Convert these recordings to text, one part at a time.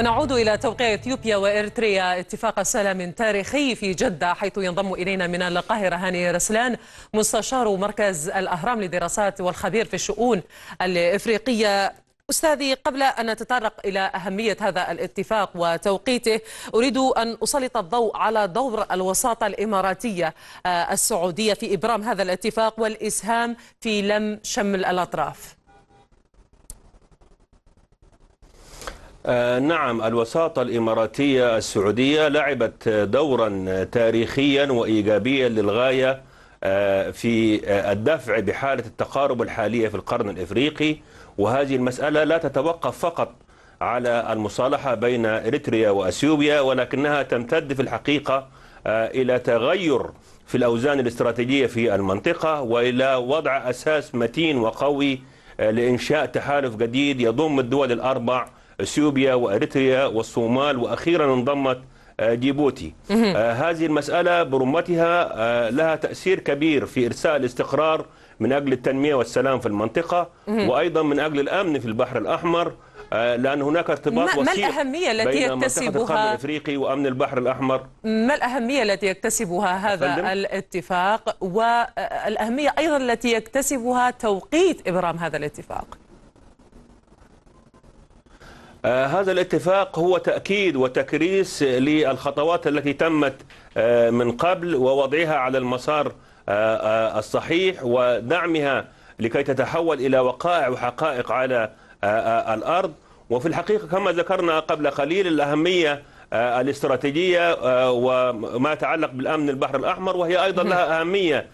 ونعود إلى توقيع إثيوبيا وإرتريا اتفاق سلام تاريخي في جدة حيث ينضم إلينا من القاهرة هاني رسلان مستشار مركز الأهرام للدراسات والخبير في الشؤون الإفريقية أستاذي قبل أن نتطرق إلى أهمية هذا الاتفاق وتوقيته أريد أن أسلط الضوء على دور الوساطة الإماراتية آه، السعودية في إبرام هذا الاتفاق والإسهام في لم شمل الأطراف آه، نعم الوساطة الإماراتية السعودية لعبت دورا تاريخيا وإيجابيا للغاية آه، في آه، الدفع بحالة التقارب الحالية في القرن الإفريقي وهذه المسألة لا تتوقف فقط على المصالحة بين إريتريا وأثيوبيا ولكنها تمتد في الحقيقة إلى تغير في الأوزان الاستراتيجية في المنطقة وإلى وضع أساس متين وقوي لإنشاء تحالف جديد يضم الدول الأربع اثيوبيا واريتريا والصومال واخيرا انضمت آه، جيبوتي آه، هذه المساله برمتها آه، لها تاثير كبير في ارساء الاستقرار من اجل التنميه والسلام في المنطقه وايضا من اجل الامن في البحر الاحمر لأن هناك ارتباط وثيق ما الأهمية التي يكتسبها الأفريقي وأمن البحر الأحمر ما الأهمية التي يكتسبها هذا أفلم. الاتفاق والأهمية أيضا التي يكتسبها توقيت إبرام هذا الاتفاق آه، هذا الاتفاق هو تأكيد وتكريس للخطوات التي تمت آه، من قبل ووضعها على المسار آه، الصحيح ودعمها لكي تتحول إلى وقائع وحقائق على الأرض وفي الحقيقة كما ذكرنا قبل قليل الأهمية الاستراتيجية وما يتعلق بالأمن البحر الأحمر وهي أيضا لها أهمية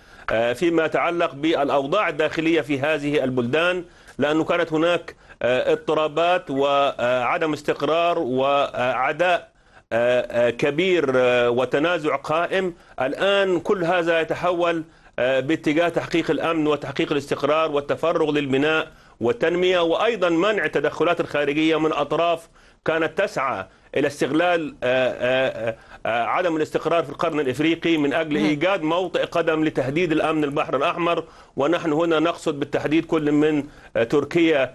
فيما يتعلق بالأوضاع الداخلية في هذه البلدان لأنه كانت هناك آه، اضطرابات وعدم استقرار وعداء آه، آه، كبير وتنازع قائم الآن كل هذا يتحول باتجاه تحقيق الأمن وتحقيق الاستقرار والتفرغ للبناء والتنمية وأيضا منع التدخلات الخارجية من أطراف كانت تسعى إلى استغلال آه، آه، آه، عدم الاستقرار في القرن الإفريقي من أجل إيجاد موطئ قدم لتهديد الأمن البحر الأحمر ونحن هنا نقصد بالتحديد كل من تركيا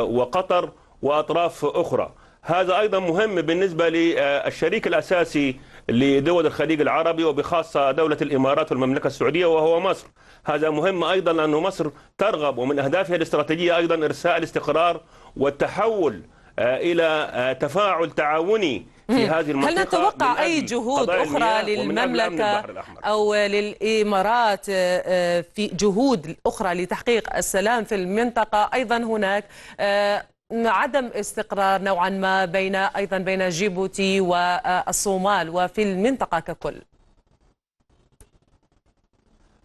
وقطر وأطراف أخرى هذا أيضا مهم بالنسبة للشريك الأساسي لدول الخليج العربي وبخاصة دولة الإمارات والمملكة السعودية وهو مصر هذا مهم أيضا لأن مصر ترغب ومن أهدافها الاستراتيجية أيضا إرساء الاستقرار والتحول آه، إلى آه، تفاعل تعاوني في هذه المنطقة هل نتوقع أي جهود أخرى للمملكة أو للإمارات آه، في جهود أخرى لتحقيق السلام في المنطقة أيضا هناك عدم استقرار نوعا ما بين ايضا بين جيبوتي والصومال وفي المنطقه ككل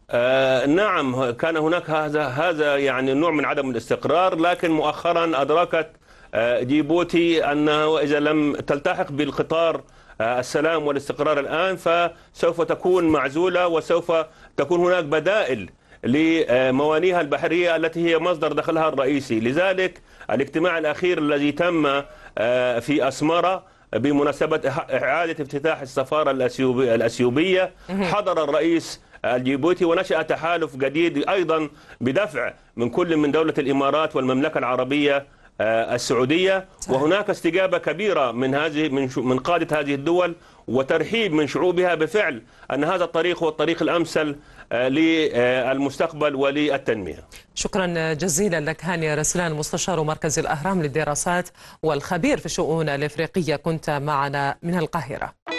آه نعم كان هناك هذا هذا يعني نوع من عدم الاستقرار لكن مؤخرا ادركت آه جيبوتي انه اذا لم تلتحق بالقطار آه، السلام والاستقرار الان فسوف تكون معزوله وسوف تكون هناك بدائل لموانئها البحرية التي هي مصدر دخلها الرئيسي لذلك الاجتماع الأخير الذي تم آه، في أسمرة بمناسبة إعادة افتتاح السفارة الأثيوبية حضر الرئيس الجيبوتي ونشأ تحالف جديد أيضا بدفع من كل من دولة الإمارات والمملكة العربية آه، السعودية صحيح. وهناك استجابة كبيرة من هذه من من قادة هذه الدول وترحيب من شعوبها بفعل أن هذا الطريق هو الطريق الأمثل آه، للمستقبل وللتنمية شكرا جزيلا لك هاني رسلان مستشار مركز الأهرام للدراسات والخبير في الشؤون الإفريقية كنت معنا من القاهرة